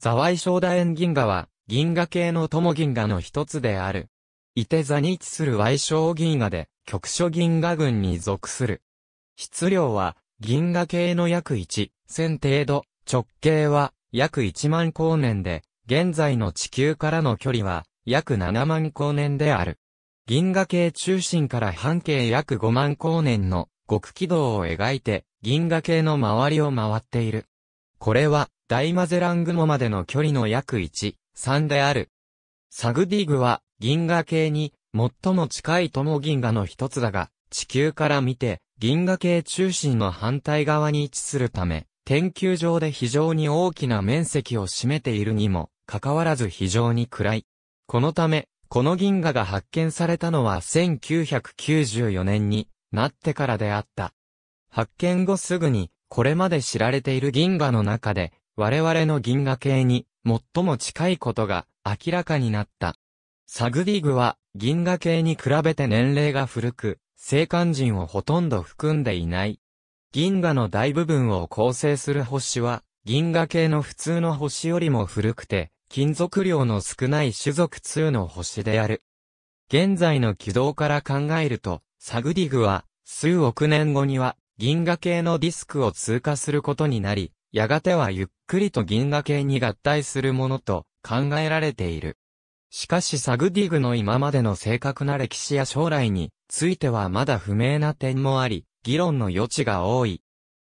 ョ井正エ円銀河は、銀河系の友銀河の一つである。伊手座に位置する矮小銀河で、局所銀河群に属する。質量は、銀河系の約1、1000程度、直径は、約1万光年で、現在の地球からの距離は、約7万光年である。銀河系中心から半径約5万光年の極軌道を描いて、銀河系の周りを回っている。これは、大マゼラン雲までの距離の約1、3である。サグディグは銀河系に最も近い友銀河の一つだが、地球から見て銀河系中心の反対側に位置するため、天球上で非常に大きな面積を占めているにも、かかわらず非常に暗い。このため、この銀河が発見されたのは1994年になってからであった。発見後すぐに、これまで知られている銀河の中で、我々の銀河系に最も近いことが明らかになった。サグディグは銀河系に比べて年齢が古く、生間人をほとんど含んでいない。銀河の大部分を構成する星は、銀河系の普通の星よりも古くて、金属量の少ない種族2の星である。現在の軌道から考えると、サグディグは、数億年後には、銀河系のディスクを通過することになり、やがてはゆっくりと銀河系に合体するものと考えられている。しかしサグディグの今までの正確な歴史や将来についてはまだ不明な点もあり、議論の余地が多い。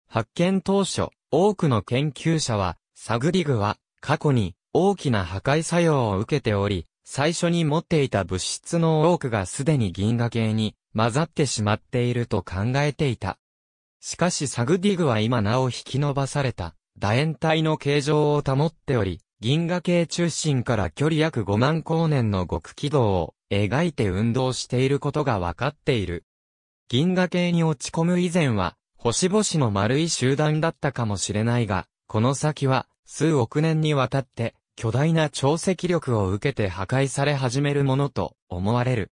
発見当初、多くの研究者は、サグディグは過去に大きな破壊作用を受けており、最初に持っていた物質の多くがすでに銀河系に混ざってしまっていると考えていた。しかしサグディグは今なお引き伸ばされた、楕円体の形状を保っており、銀河系中心から距離約5万光年の極軌道を描いて運動していることがわかっている。銀河系に落ち込む以前は、星々の丸い集団だったかもしれないが、この先は、数億年にわたって、巨大な潮汐力を受けて破壊され始めるものと思われる。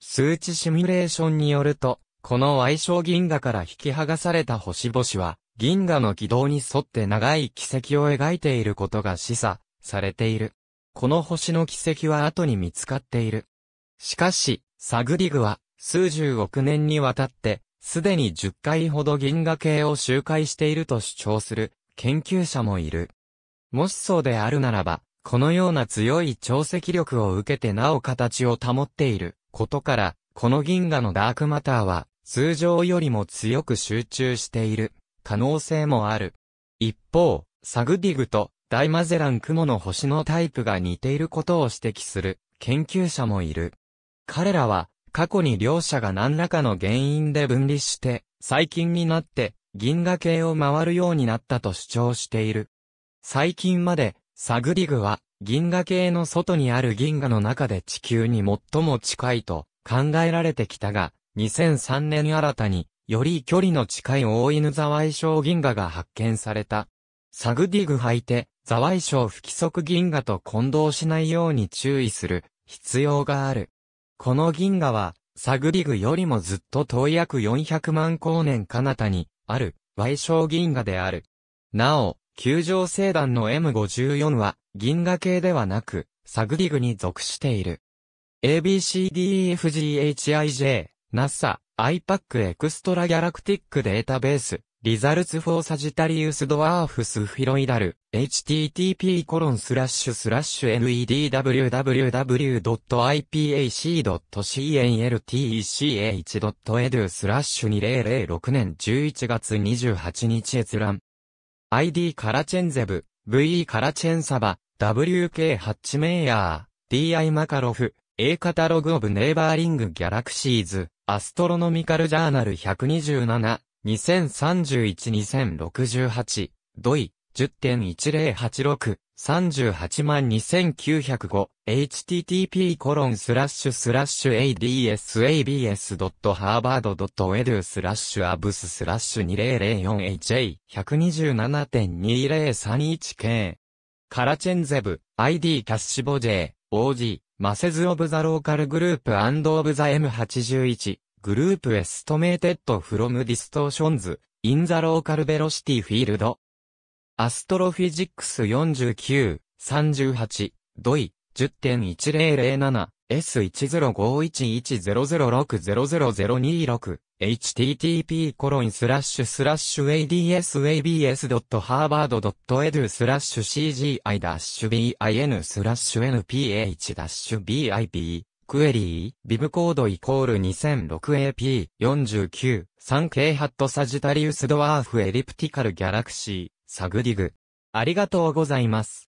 数値シミュレーションによると、この愛称銀河から引き剥がされた星々は、銀河の軌道に沿って長い軌跡を描いていることが示唆されている。この星の軌跡は後に見つかっている。しかし、サグリグは数十億年にわたって、すでに10回ほど銀河系を周回していると主張する研究者もいる。もしそうであるならば、このような強い潮汐力を受けてなお形を保っていることから、この銀河のダークマターは通常よりも強く集中している可能性もある。一方、サグディグと大マゼラン雲の星のタイプが似ていることを指摘する研究者もいる。彼らは過去に両者が何らかの原因で分離して、最近になって銀河系を回るようになったと主張している。最近まで、サグディグは銀河系の外にある銀河の中で地球に最も近いと考えられてきたが、2003年新たに、より距離の近い大犬座ワイショウ銀河が発見された。サグディグ履いて、座ワイショウ不規則銀河と混同しないように注意する必要がある。この銀河は、サグディグよりもずっと遠い約400万光年彼方に、ある、ワイショウ銀河である。なお、球状星団の M54 は、銀河系ではなく、サグディグに属している。ABCDEFGHIJ NASA、IPAC エクストラギャラクティックデータベース、リザルツフォーサジタリウスドワーフスフィロイダル、http コロンスラッシュスラッシュ nedwww.ipac.cnltech.edu スラッシュ2006年11月28日閲覧。ID カラチェンゼブ、VE カラチェンサバ、WK ハッチメイヤー、DI マカロフ、A カタログオブネイバーリングギャラクシーズ。アストロノミカルジャーナル127、2031-2068、ドイ、10.1086、382,905、http コロンスラッシュスラッシュ adsabs.harvard.edu スラッシュアブススラッシュ 2004ha127.2031k カラチェンゼブ、ID キャッシュボェ OG、マセズ・オブ・ザ・ローカル・グループ・アンド・オブ・ザ・ M81、グループ・エストメーテッド・フロム・ディストーションズ、イン・ザ・ローカル・ベロシティ・フィールド。アストロフィジックス49、38、ドイ、10.1007、s 1 0 5 1 1 0 0 6 0 0 0 2 6 http コロンスラッシュスラッシュ adsabs.harvard.edu スラッシュ cgi-bin スラッシュ nph-bib クエリー、ビブコードイコール 2006AP49、3K ハットサジタリウスドワーフエリプティカルギャラクシー、サグディグ。ありがとうございます。